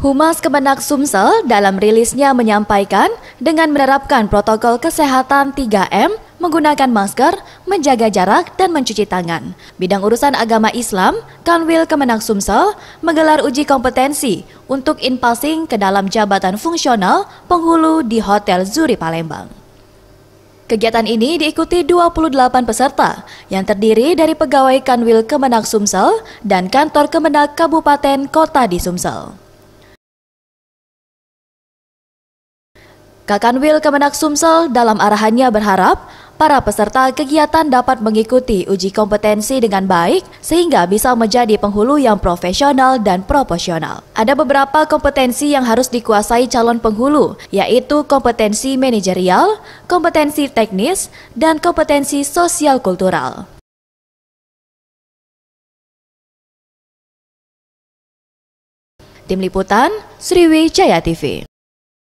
Humas Kemenak Sumsel dalam rilisnya menyampaikan dengan menerapkan protokol kesehatan 3M, menggunakan masker, menjaga jarak, dan mencuci tangan. Bidang urusan agama Islam, Kanwil Kemenak Sumsel menggelar uji kompetensi untuk inpassing ke dalam jabatan fungsional penghulu di Hotel Zuri Palembang. Kegiatan ini diikuti 28 peserta yang terdiri dari pegawai Kanwil Kemenak Sumsel dan kantor Kemenak Kabupaten Kota di Sumsel. Kakanwil Kemenak Sumsel dalam arahannya berharap para peserta kegiatan dapat mengikuti uji kompetensi dengan baik sehingga bisa menjadi penghulu yang profesional dan proporsional. Ada beberapa kompetensi yang harus dikuasai calon penghulu, yaitu kompetensi manajerial, kompetensi teknis, dan kompetensi sosial kultural. Tim Liputan, Sriwijaya TV.